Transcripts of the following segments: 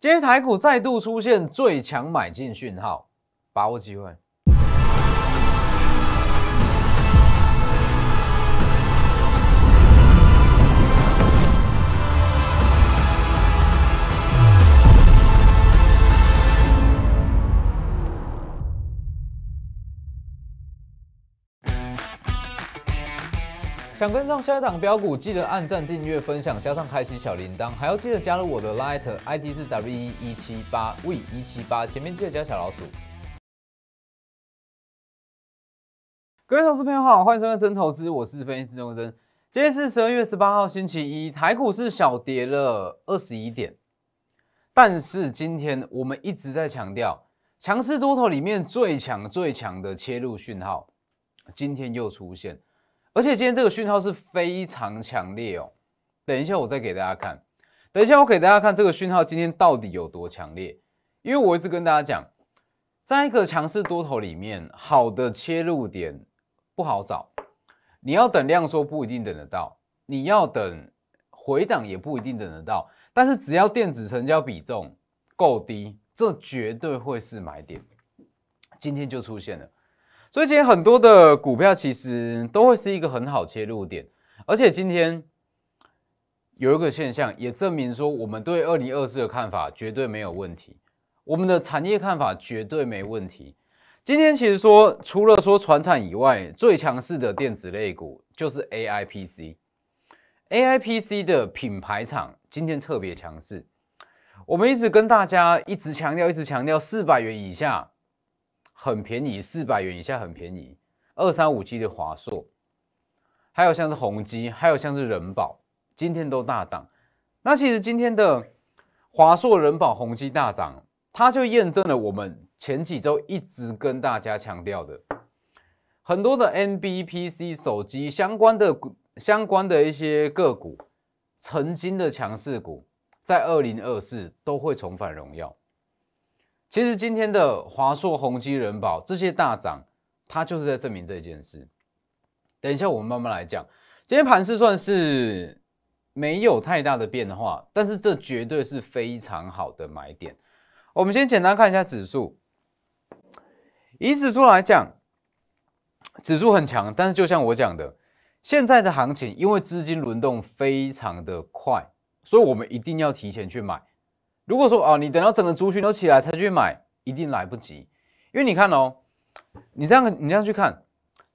今天台股再度出现最强买进讯号，把握机会。想跟上下一档标股，记得按赞、订阅、分享，加上开启小铃铛，还要记得加入我的 Light i d 是 WE 一七八 V 一七八，前面记得加小老鼠。各位投资朋友好，欢迎收看真投资，我是分析师钟真。今天是十二月十八号，星期一，台股是小跌了二十一点，但是今天我们一直在强调强势多头里面最强最强的切入讯号，今天又出现。而且今天这个讯号是非常强烈哦，等一下我再给大家看，等一下我给大家看这个讯号今天到底有多强烈。因为我一直跟大家讲，在一个强势多头里面，好的切入点不好找，你要等量缩不一定等得到，你要等回档也不一定等得到，但是只要电子成交比重够低，这绝对会是买点，今天就出现了。所以今天很多的股票其实都会是一个很好切入点，而且今天有一个现象也证明说，我们对二零二四的看法绝对没有问题，我们的产业看法绝对没问题。今天其实说，除了说传产以外，最强势的电子类股就是 A I P C，A I P C 的品牌厂今天特别强势。我们一直跟大家一直强调，一直强调四百元以下。很便宜，四百元以下很便宜，二三五 G 的华硕，还有像是宏基，还有像是人保，今天都大涨。那其实今天的华硕、人保、宏基大涨，它就验证了我们前几周一直跟大家强调的，很多的 N B P C 手机相关的相关的一些个股，曾经的强势股，在二零二四都会重返荣耀。其实今天的华硕、宏基、人保这些大涨，它就是在证明这件事。等一下我们慢慢来讲。今天盘是算是没有太大的变化，但是这绝对是非常好的买点。我们先简单看一下指数。以指数来讲，指数很强，但是就像我讲的，现在的行情因为资金轮动非常的快，所以我们一定要提前去买。如果说哦，你等到整个族群都起来才去买，一定来不及。因为你看哦，你这样你这样去看，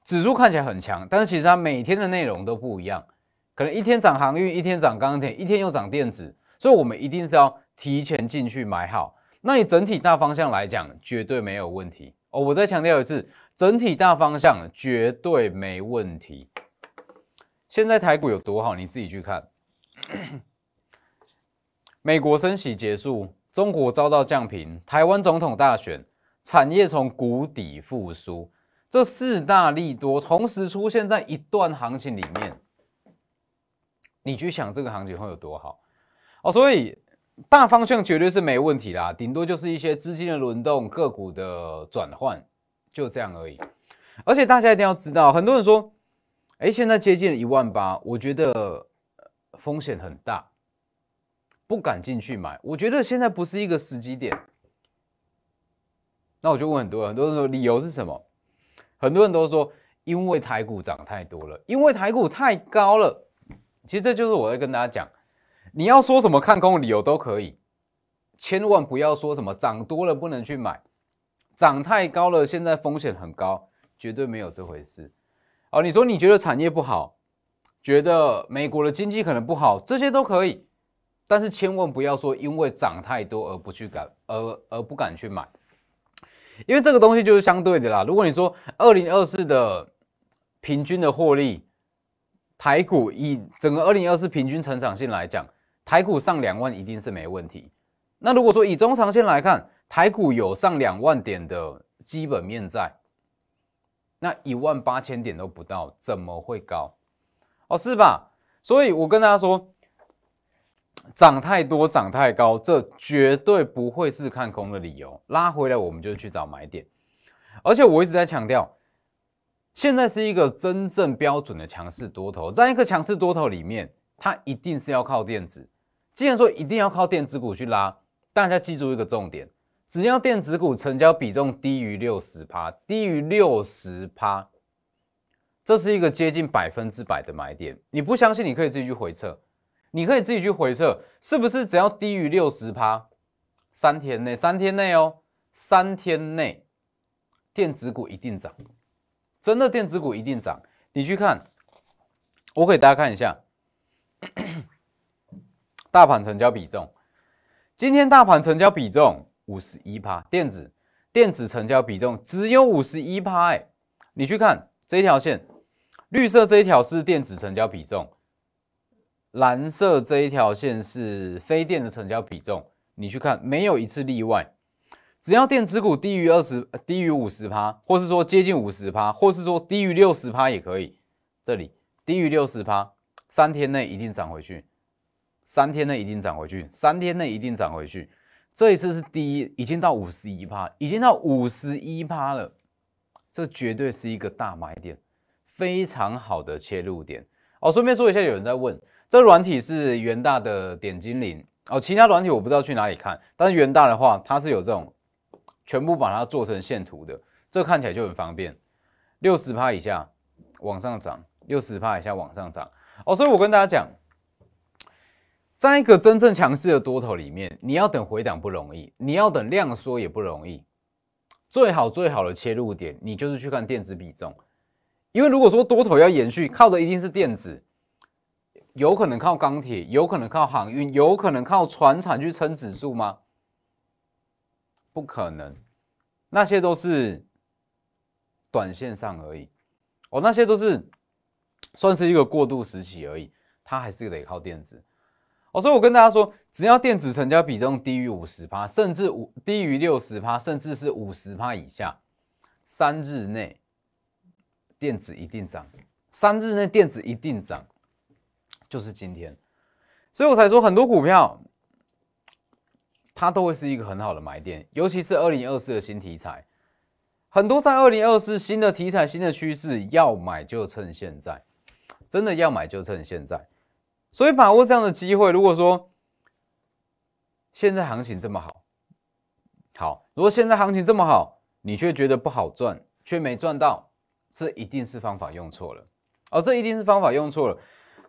指数看起来很强，但是其实它每天的内容都不一样，可能一天涨航运，一天涨钢铁，一天又涨电子，所以我们一定是要提前进去买好。那你整体大方向来讲，绝对没有问题哦。我再强调一次，整体大方向绝对没问题。现在台股有多好，你自己去看。美国升息结束，中国遭到降平，台湾总统大选，产业从谷底复苏，这四大利多同时出现在一段行情里面，你去想这个行情会有多好哦？所以大方向绝对是没问题啦，顶多就是一些资金的轮动、个股的转换，就这样而已。而且大家一定要知道，很多人说，哎，现在接近一万八，我觉得风险很大。不敢进去买，我觉得现在不是一个时机点。那我就问很多人，很多人说理由是什么？很多人都说因为台股涨太多了，因为台股太高了。其实这就是我在跟大家讲，你要说什么看空的理由都可以，千万不要说什么涨多了不能去买，涨太高了现在风险很高，绝对没有这回事。哦，你说你觉得产业不好，觉得美国的经济可能不好，这些都可以。但是千万不要说因为涨太多而不去敢而而不敢去买，因为这个东西就是相对的啦。如果你说二零二四的平均的获利，台股以整个二零二四平均成长性来讲，台股上两万一定是没问题。那如果说以中长线来看，台股有上两万点的基本面在，那一万八千点都不到，怎么会高？哦，是吧？所以我跟大家说。涨太多，涨太高，这绝对不会是看空的理由。拉回来，我们就去找买点。而且我一直在强调，现在是一个真正标准的强势多头。在一个强势多头里面，它一定是要靠电子。既然说一定要靠电子股去拉，大家记住一个重点：只要电子股成交比重低于六十趴，低于六十趴，这是一个接近百分之百的买点。你不相信，你可以自己去回测。你可以自己去回测，是不是只要低于六十趴，三天内，三天内哦，三天内，电子股一定涨，真的电子股一定涨。你去看，我给大家看一下，大盘成交比重，今天大盘成交比重五十一趴，电子电子成交比重只有五十一趴哎，你去看这一条线，绿色这一条是电子成交比重。蓝色这一条线是非电的成交比重，你去看，没有一次例外。只要电子股低于二十、低于五十趴，或是说接近五十趴，或是说低于六十趴也可以。这里低于六十趴，三天内一定涨回去，三天内一定涨回去，三天内一定涨回去。这一次是第一，已经到五十一趴，已经到五十一趴了，这绝对是一个大买点，非常好的切入点。哦，顺便说一下，有人在问。这软体是元大的点精灵哦，其他软体我不知道去哪里看，但是元大的话，它是有这种全部把它做成线图的，这看起来就很方便。六十趴以下往上涨，六十趴以下往上涨哦，所以我跟大家讲，在一个真正强势的多头里面，你要等回档不容易，你要等量缩也不容易，最好最好的切入点，你就是去看电子比重，因为如果说多头要延续，靠的一定是电子。有可能靠钢铁，有可能靠航运，有可能靠船厂去撑指数吗？不可能，那些都是短线上而已。哦，那些都是算是一个过渡时期而已。它还是得靠电子。哦，所以我跟大家说，只要电子成交比重低于五十趴，甚至五低于六十趴，甚至是五十趴以下，三日内电子一定涨，三日内电子一定涨。就是今天，所以我才说很多股票，它都会是一个很好的买点，尤其是二零二四的新题材，很多在二零二四新的题材、新的趋势，要买就趁现在，真的要买就趁现在。所以把握这样的机会，如果说现在行情这么好，好，如果现在行情这么好，你却觉得不好赚，却没赚到，这一定是方法用错了，哦，这一定是方法用错了。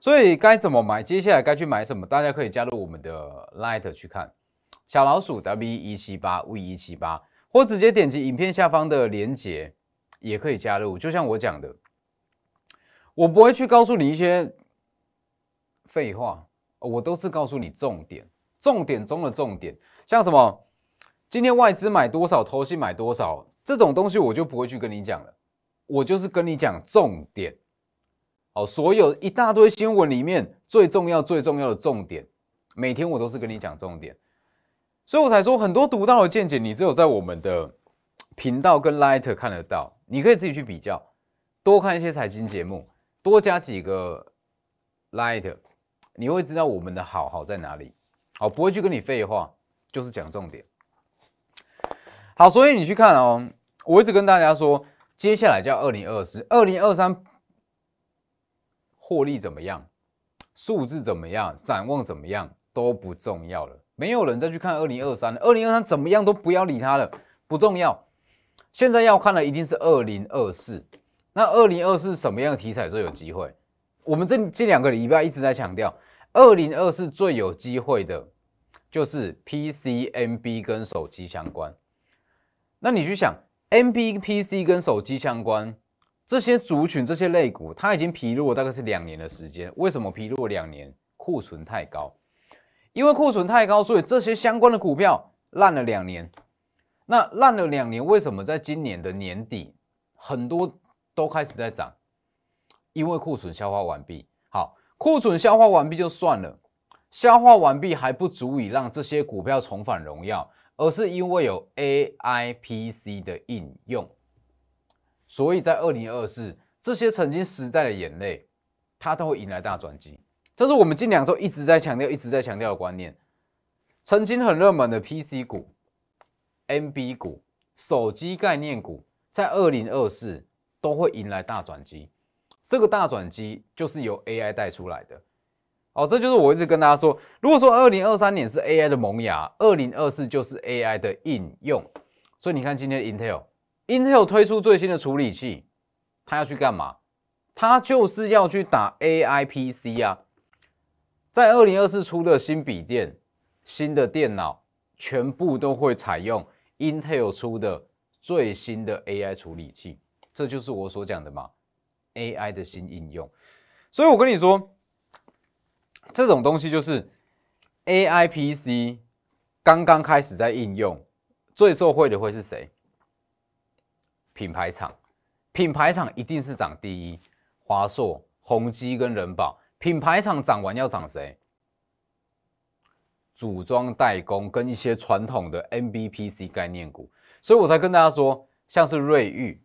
所以该怎么买？接下来该去买什么？大家可以加入我们的 Light 去看，小老鼠 W 一七八 V 一七八，或直接点击影片下方的链接也可以加入。就像我讲的，我不会去告诉你一些废话，我都是告诉你重点，重点中的重点。像什么今天外资买多少，投信买多少这种东西，我就不会去跟你讲了，我就是跟你讲重点。好，所有一大堆新闻里面最重要最重要的重点，每天我都是跟你讲重点，所以我才说很多独到的见解，你只有在我们的频道跟 Light 看得到，你可以自己去比较，多看一些财经节目，多加几个 Light，你会知道我们的好好在哪里。好，不会去跟你废话，就是讲重点。好，所以你去看哦，我一直跟大家说，接下来叫二零二四、二零二三。获利怎么样，数字怎么样，展望怎么样都不重要了。没有人再去看二零二三，二零二三怎么样都不要理它了，不重要。现在要看的一定是二零二四。那二零二四什么样题材最有机会？我们这这两个礼拜一直在强调，二零二四最有机会的，就是 PC、MB 跟手机相关。那你去想，MB 跟 PC 跟手机相关。这些族群这些类股，它已经披露大概是两年的时间。为什么披露两年？库存太高，因为库存太高，所以这些相关的股票烂了两年。那烂了两年，为什么在今年的年底很多都开始在涨？因为库存消化完毕。好，库存消化完毕就算了，消化完毕还不足以让这些股票重返荣耀，而是因为有 A I P C 的应用。所以在二零二四，这些曾经时代的眼泪，它都会迎来大转机。这是我们近两周一直在强调、一直在强调的观念。曾经很热门的 PC 股、NB 股、手机概念股，在二零二四都会迎来大转机。这个大转机就是由 AI 带出来的。哦，这就是我一直跟大家说，如果说二零二三年是 AI 的萌芽，二零二四就是 AI 的应用。所以你看，今天 Intel。Intel 推出最新的处理器，它要去干嘛？它就是要去打 AI PC 啊！在二零二四出的新笔电、新的电脑，全部都会采用 Intel 出的最新的 AI 处理器。这就是我所讲的嘛，AI 的新应用。所以我跟你说，这种东西就是 AI PC 刚刚开始在应用，最受惠的会是谁？品牌厂，品牌厂一定是涨第一，华硕、宏基跟人保。品牌厂涨完要涨谁？组装代工跟一些传统的 NBPC 概念股。所以我才跟大家说，像是瑞昱，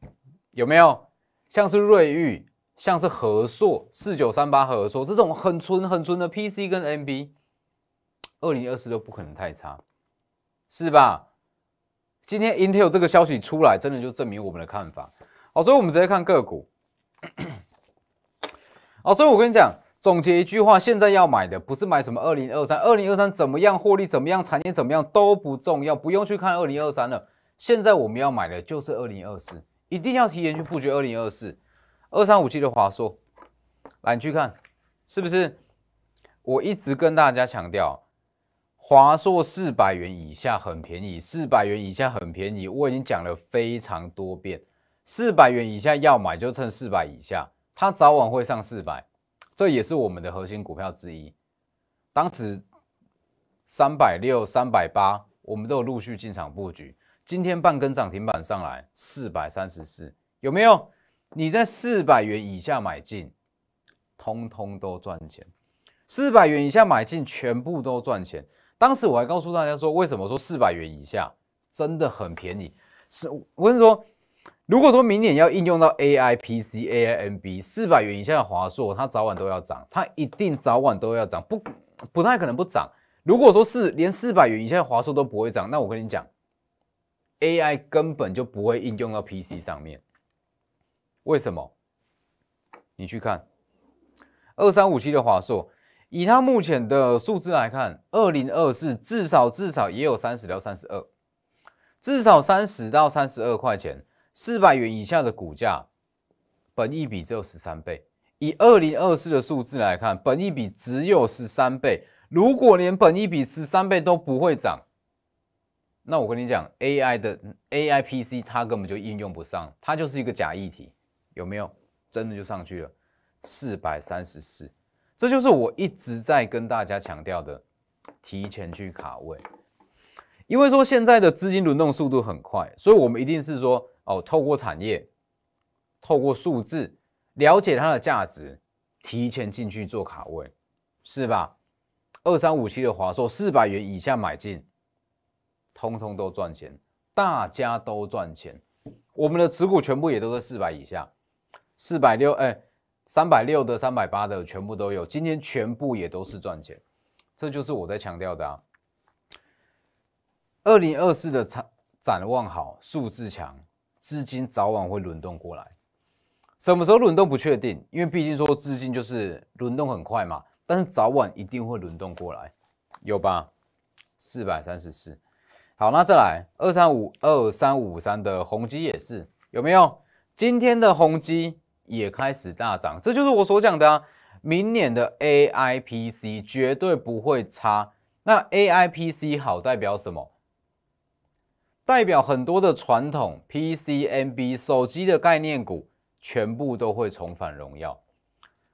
有没有？像是瑞昱，像是和硕四九三八和硕这种很纯很纯的 PC 跟 NB，二零二四都不可能太差，是吧？今天 Intel 这个消息出来，真的就证明我们的看法。好，所以我们直接看个股。好，所以我跟你讲，总结一句话，现在要买的不是买什么二零二三，二零二三怎么样获利，怎么样产业怎么样都不重要，不用去看二零二三了。现在我们要买的就是二零二四，一定要提前去布局二零二四。二三五七的华硕，来你去看，是不是？我一直跟大家强调。华硕四百元以下很便宜，四百元以下很便宜，我已经讲了非常多遍。四百元以下要买就趁四百以下，它早晚会上四百，这也是我们的核心股票之一。当时三百六、三百八，我们都有陆续进场布局。今天半根涨停板上来，四百三十四，有没有？你在四百元以下买进，通通都赚钱。四百元以下买进，全部都赚钱。当时我还告诉大家说，为什么说四百元以下真的很便宜？是我跟你说，如果说明年要应用到 AI PC、AI m b 四百元以下的华硕，它早晚都要涨，它一定早晚都要涨，不不太可能不涨。如果说是连四百元以下的华硕都不会涨，那我跟你讲，AI 根本就不会应用到 PC 上面。为什么？你去看二三五七的华硕。以它目前的数字来看，二零二四至少至少也有三十到三十二，至少三十到三十二块钱，四百元以下的股价，本一比只有十三倍。以二零二四的数字来看，本一比只有十三倍。如果连本一比十三倍都不会涨，那我跟你讲，AI 的 AIPC 它根本就应用不上，它就是一个假议题，有没有？真的就上去了，四百三十四。这就是我一直在跟大家强调的，提前去卡位，因为说现在的资金轮动速度很快，所以我们一定是说哦，透过产业，透过数字了解它的价值，提前进去做卡位，是吧？二三五七的华硕，四百元以下买进，通通都赚钱，大家都赚钱，我们的持股全部也都在四百以下，四百六哎。三百六的、三百八的，全部都有。今天全部也都是赚钱，这就是我在强调的啊。二零二四的展望好，数字强，资金早晚会轮动过来。什么时候轮动不确定，因为毕竟说资金就是轮动很快嘛，但是早晚一定会轮动过来，有吧？四百三十四。好，那再来二三五二三五三的宏基也是，有没有？今天的宏基。也开始大涨，这就是我所讲的啊！明年的 A I P C 绝对不会差。那 A I P C 好代表什么？代表很多的传统 P C N B 手机的概念股全部都会重返荣耀。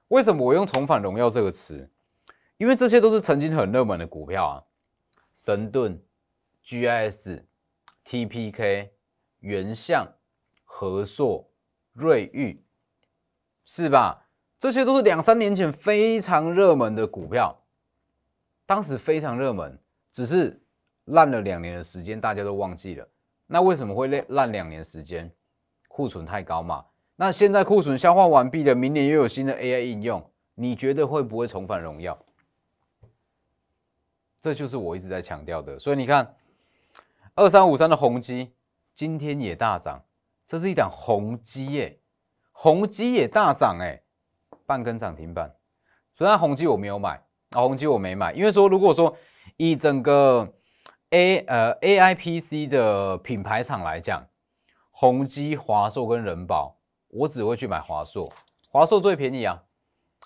为什么我用“重返荣耀”这个词？因为这些都是曾经很热门的股票啊，神盾、G I S、T P K、元相、和硕、瑞昱。是吧？这些都是两三年前非常热门的股票，当时非常热门，只是烂了两年的时间，大家都忘记了。那为什么会烂烂两年时间？库存太高嘛？那现在库存消化完毕了，明年又有新的 AI 应用，你觉得会不会重返荣耀？这就是我一直在强调的。所以你看，二三五三的宏基今天也大涨，这是一档宏基耶。宏基也大涨哎，半根涨停板。虽然宏基我没有买啊，宏基我没买，因为说如果说以整个 A 呃 AIPC 的品牌厂来讲，宏基、华硕跟人保，我只会去买华硕，华硕最便宜啊，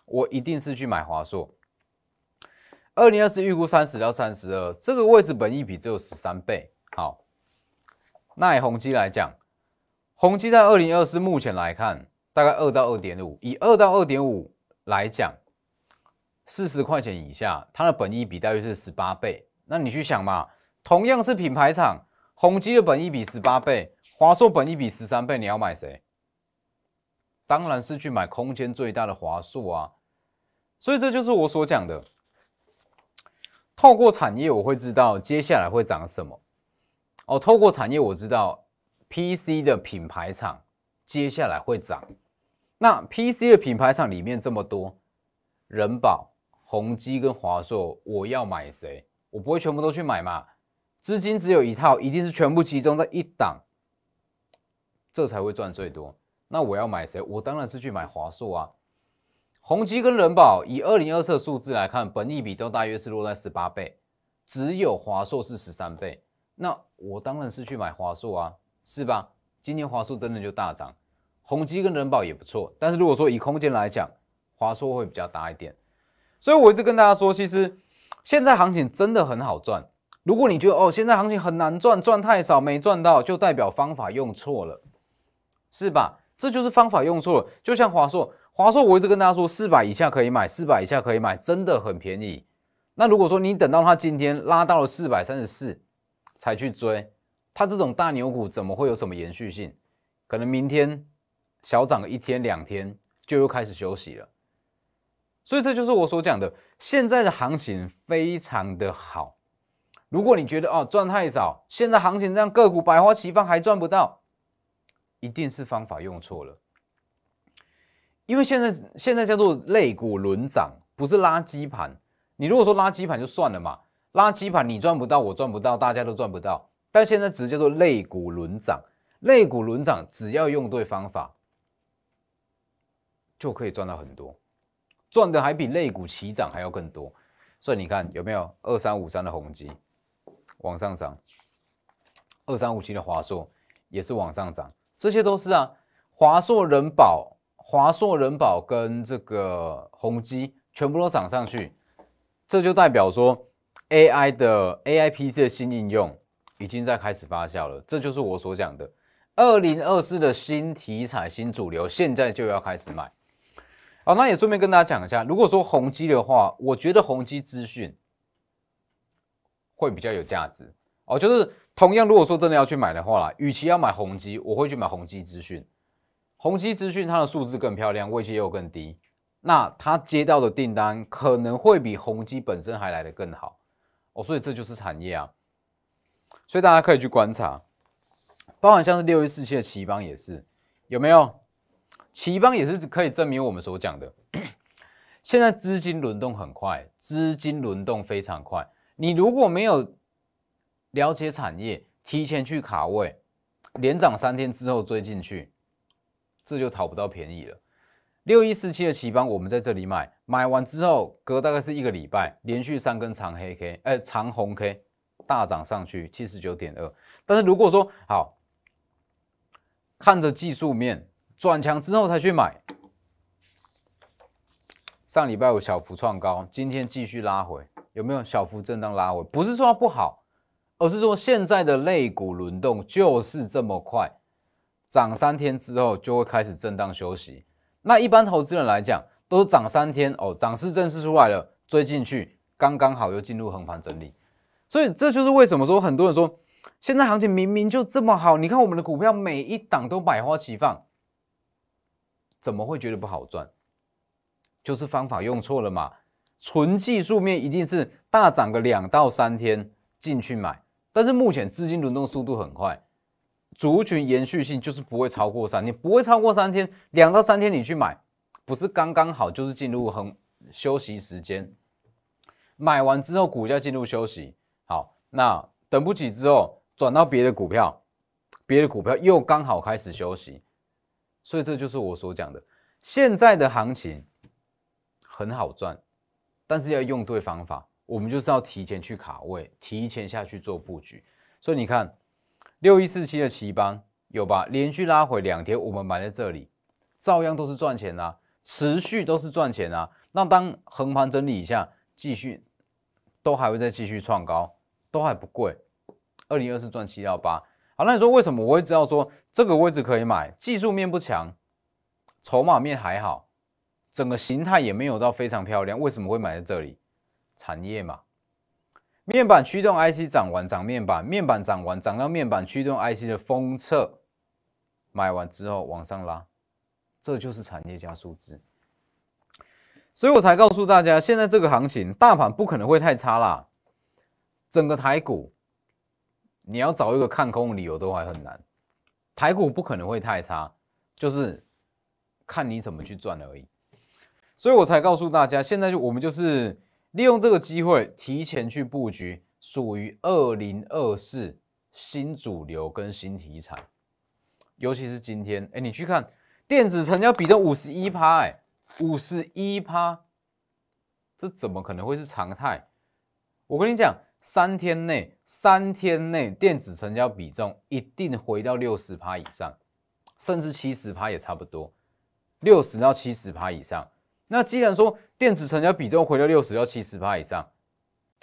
我一定是去买华硕。二零二四预估三十到三十二，这个位置本益比只有十三倍。好，那以宏基来讲，宏基在二零二四目前来看。大概二到二点五，以二到二点五来讲，四十块钱以下，它的本益比大约是十八倍。那你去想嘛，同样是品牌厂，宏基的本益比十八倍，华硕本益比十三倍，你要买谁？当然是去买空间最大的华硕啊！所以这就是我所讲的，透过产业我会知道接下来会涨什么。哦，透过产业我知道 PC 的品牌厂接下来会涨。那 PC 的品牌厂里面这么多，人保、宏基跟华硕，我要买谁？我不会全部都去买嘛？资金只有一套，一定是全部集中在一档，这才会赚最多。那我要买谁？我当然是去买华硕啊。宏基跟人保以二零二四数字来看，本益比都大约是落在十八倍，只有华硕是十三倍。那我当然是去买华硕啊，是吧？今年华硕真的就大涨。宏基跟人保也不错，但是如果说以空间来讲，华硕会比较大一点。所以我一直跟大家说，其实现在行情真的很好赚。如果你觉得哦，现在行情很难赚，赚太少没赚到，就代表方法用错了，是吧？这就是方法用错了。就像华硕，华硕我一直跟大家说，四百以下可以买，四百以下可以买，真的很便宜。那如果说你等到它今天拉到了四百三十四才去追，它这种大牛股怎么会有什么延续性？可能明天。小涨个一天两天，就又开始休息了。所以这就是我所讲的，现在的行情非常的好。如果你觉得哦赚太少，现在行情这样，个股百花齐放还赚不到，一定是方法用错了。因为现在现在叫做类股轮涨，不是垃圾盘。你如果说垃圾盘就算了嘛，垃圾盘你赚不到，我赚不到，大家都赚不到。但现在只叫做类股轮涨，类股轮涨只要用对方法。就可以赚到很多，赚的还比肋股齐涨还要更多。所以你看有没有二三五三的宏基往上涨，二三五七的华硕也是往上涨，这些都是啊。华硕人保、华硕人保跟这个宏基全部都涨上去，这就代表说 AI 的 AI PC 的新应用已经在开始发酵了。这就是我所讲的2024的新题材、新主流，现在就要开始买。哦，那也顺便跟大家讲一下，如果说宏基的话，我觉得宏基资讯会比较有价值哦。就是同样，如果说真的要去买的话啦，与其要买宏基，我会去买宏基资讯。宏基资讯它的数字更漂亮，位阶又更低，那它接到的订单可能会比宏基本身还来的更好哦。所以这就是产业啊，所以大家可以去观察，包含像是六一四七的奇邦也是，有没有？奇邦也是可以证明我们所讲的。现在资金轮动很快，资金轮动非常快。你如果没有了解产业，提前去卡位，连涨三天之后追进去，这就讨不到便宜了。六一四七的奇邦，我们在这里买，买完之后隔大概是一个礼拜，连续三根长黑 K，哎，长红 K 大涨上去七十九点二。但是如果说好看着技术面。转强之后才去买。上礼拜五小幅创高，今天继续拉回，有没有小幅震荡拉回？不是说它不好，而是说现在的类股轮动就是这么快，涨三天之后就会开始震荡休息。那一般投资人来讲，都涨三天哦，涨势正式出来了，追进去，刚刚好又进入横盘整理。所以这就是为什么说很多人说现在行情明明就这么好，你看我们的股票每一档都百花齐放。怎么会觉得不好赚？就是方法用错了嘛。纯技术面一定是大涨个两到三天进去买，但是目前资金轮动速度很快，族群延续性就是不会超过三天，不会超过三天，两到三天你去买，不是刚刚好就是进入很休息时间。买完之后股价进入休息，好，那等不及之后转到别的股票，别的股票又刚好开始休息。所以这就是我所讲的，现在的行情很好赚，但是要用对方法。我们就是要提前去卡位，提前下去做布局。所以你看，六一四七的旗邦有吧？连续拉回两天，我们买在这里，照样都是赚钱啊，持续都是赚钱啊。那当横盘整理一下，继续都还会再继续创高，都还不贵。二零二四赚七幺八。那你说为什么我会知道说这个位置可以买？技术面不强，筹码面还好，整个形态也没有到非常漂亮，为什么会买在这里？产业嘛，面板驱动 IC 涨完，涨面板，面板涨完，涨到面板驱动 IC 的封测，买完之后往上拉，这就是产业加数字。所以我才告诉大家，现在这个行情，大盘不可能会太差啦。整个台股。你要找一个看空的理由都还很难，台股不可能会太差，就是看你怎么去赚而已。所以我才告诉大家，现在就我们就是利用这个机会提前去布局属于二零二四新主流跟新题材，尤其是今天，哎，你去看电子成交比的五十一趴，哎，五十一趴，这怎么可能会是常态？我跟你讲。三天内，三天内电子成交比重一定回到六十趴以上，甚至七十趴也差不多，六十到七十趴以上。那既然说电子成交比重回到六十到七十趴以上，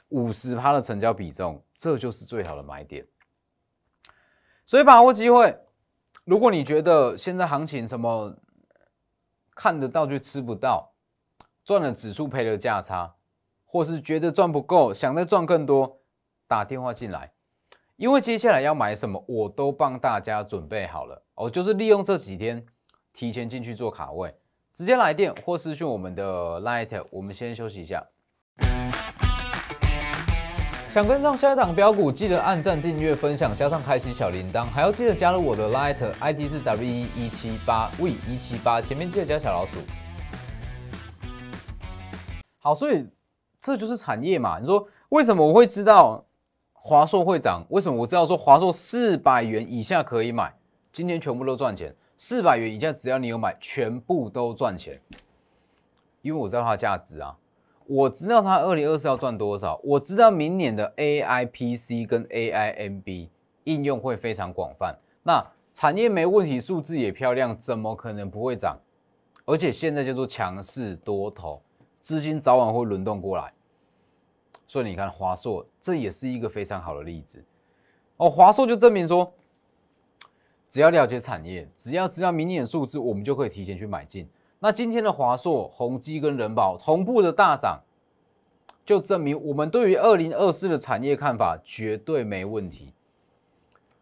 五十趴的成交比重，这就是最好的买点。所以把握机会，如果你觉得现在行情什么看得到就吃不到，赚了指数赔了价差。或是觉得赚不够，想再赚更多，打电话进来，因为接下来要买什么，我都帮大家准备好了哦。就是利用这几天，提前进去做卡位，直接来电或私讯我们的 Light。我们先休息一下。想跟上下一档标股，记得按赞、订阅、分享，加上开启小铃铛，还要记得加入我的 Light，ID 是 W 一七八 V 一七八，前面记得加小老鼠。好，所以。这就是产业嘛？你说为什么我会知道华硕会涨？为什么我知道说华硕四百元以下可以买？今天全部都赚钱，四百元以下只要你有买，全部都赚钱。因为我知道它价值啊，我知道它二零二四要赚多少，我知道明年的 A I P C 跟 A I M B 应用会非常广泛。那产业没问题，数字也漂亮，怎么可能不会涨？而且现在叫做强势多头。资金早晚会轮动过来，所以你看华硕这也是一个非常好的例子。哦，华硕就证明说，只要了解产业，只要知道明年数字，我们就可以提前去买进。那今天的华硕、宏基跟人保同步的大涨，就证明我们对于二零二四的产业看法绝对没问题。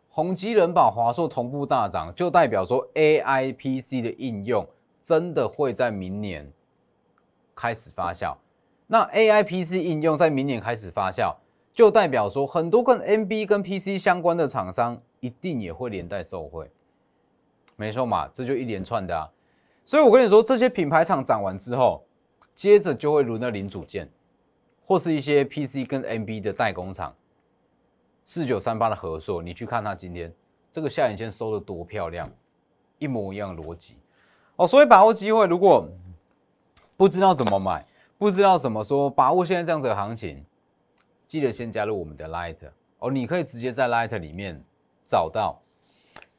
宏基、人保、华硕同步大涨，就代表说 A I P C 的应用真的会在明年。开始发酵，那 A I P C 应用在明年开始发酵，就代表说很多跟 M B、跟 P C 相关的厂商一定也会连带受惠，没错嘛，这就一连串的啊。所以我跟你说，这些品牌厂涨完之后，接着就会轮到零组件，或是一些 P C 跟 M B 的代工厂，四九三八的合作，你去看它今天这个下影线收的多漂亮，一模一样逻辑哦。所以把握机会，如果。不知道怎么买，不知道怎么说，把握现在这样子的行情，记得先加入我们的 l i g h t 哦。你可以直接在 l i g h t 里面找到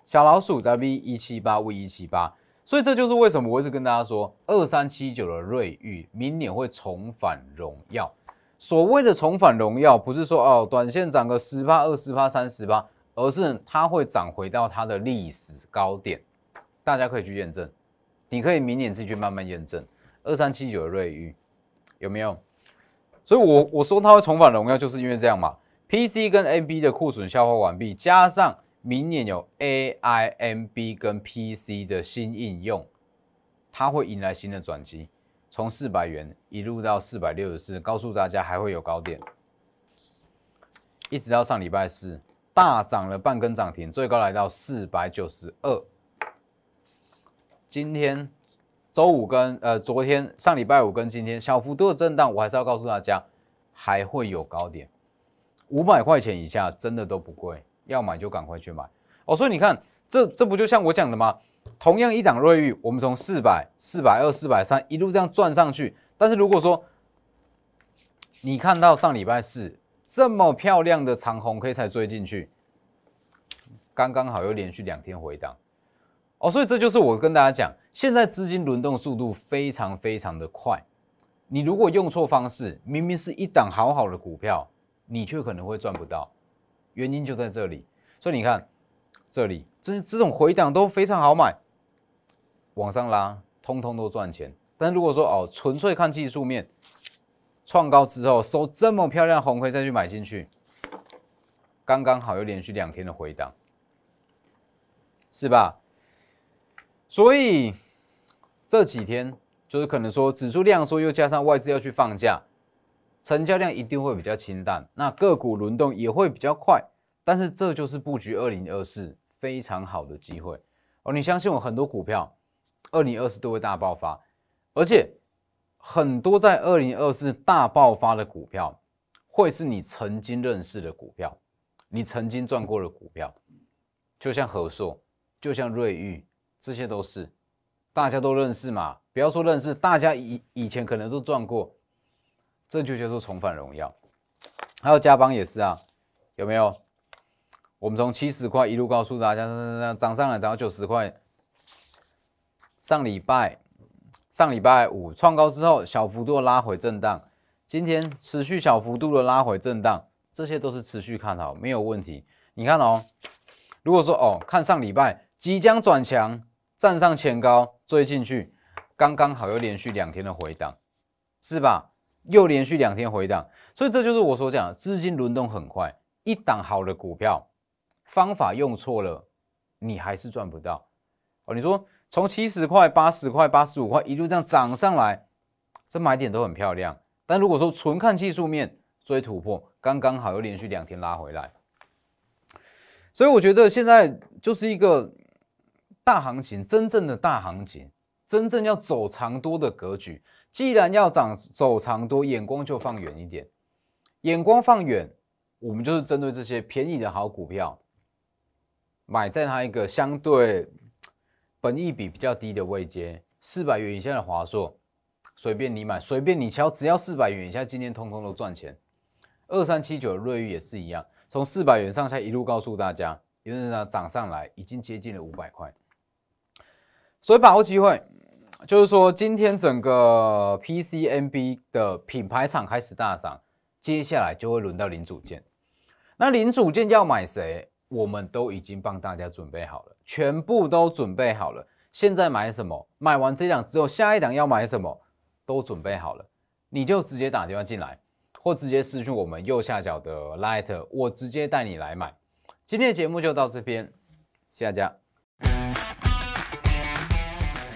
小老鼠 W 一七八 V 一七八。所以这就是为什么我一直跟大家说，二三七九的瑞玉明年会重返荣耀。所谓的重返荣耀，不是说哦短线涨个十八、二十八、三十八，而是它会涨回到它的历史高点。大家可以去验证，你可以明年自己去慢慢验证。二三七九的瑞宇有没有？所以，我我说它会重返荣耀，就是因为这样嘛。PC 跟 NB 的库存消化完毕，加上明年有 AIMB 跟 PC 的新应用，它会迎来新的转机。从四百元一路到四百六十四，告诉大家还会有高点，一直到上礼拜四大涨了半根涨停，最高来到四百九十二。今天。周五跟呃昨天上礼拜五跟今天小幅度的震荡，我还是要告诉大家，还会有高点，五百块钱以下真的都不贵，要买就赶快去买。哦，所以你看，这这不就像我讲的吗？同样一档瑞玉，我们从四百、四百二、四百三一路这样转上去，但是如果说你看到上礼拜四这么漂亮的长虹，可以才追进去，刚刚好又连续两天回档。哦，所以这就是我跟大家讲。现在资金轮动速度非常非常的快，你如果用错方式，明明是一档好好的股票，你却可能会赚不到，原因就在这里。所以你看，这里这这种回档都非常好买，往上拉，通通都赚钱。但如果说哦，纯粹看技术面，创高之后收这么漂亮红 K 再去买进去，刚刚好又连续两天的回档，是吧？所以。这几天就是可能说指数量缩，又加上外资要去放假，成交量一定会比较清淡，那个股轮动也会比较快。但是这就是布局二零二四非常好的机会哦！你相信我，很多股票二零二四都会大爆发，而且很多在二零二四大爆发的股票，会是你曾经认识的股票，你曾经赚过的股票，就像和硕，就像瑞昱，这些都是。大家都认识嘛？不要说认识，大家以以前可能都赚过，这就叫做重返荣耀。还有加邦也是啊，有没有？我们从七十块一路告诉大家，涨上来涨到九十块。上礼拜，上礼拜五创高之后，小幅度拉回震荡，今天持续小幅度的拉回震荡，这些都是持续看好，没有问题。你看哦，如果说哦，看上礼拜即将转强。站上前高追进去，刚刚好又连续两天的回档，是吧？又连续两天回档，所以这就是我所讲，资金轮动很快，一档好的股票，方法用错了，你还是赚不到。哦，你说从七十块、八十块、八十五块一路这样涨上来，这买点都很漂亮。但如果说纯看技术面追突破，刚刚好又连续两天拉回来，所以我觉得现在就是一个。大行情，真正的大行情，真正要走长多的格局。既然要涨走长多，眼光就放远一点。眼光放远，我们就是针对这些便宜的好股票，买在它一个相对本益比比较低的位阶，四百元以下的华硕，随便你买，随便你敲，只要四百元以下，今天通通都赚钱。二三七九瑞玉也是一样，从四百元上下一路告诉大家，因为涨上来已经接近了五百块。所以把握机会，就是说今天整个 PCNB 的品牌厂开始大涨，接下来就会轮到零组件。那零组件要买谁，我们都已经帮大家准备好了，全部都准备好了。现在买什么，买完这一档之后下一档要买什么，都准备好了，你就直接打电话进来，或直接私讯我们右下角的 Light，我直接带你来买。今天的节目就到这边，谢谢大家。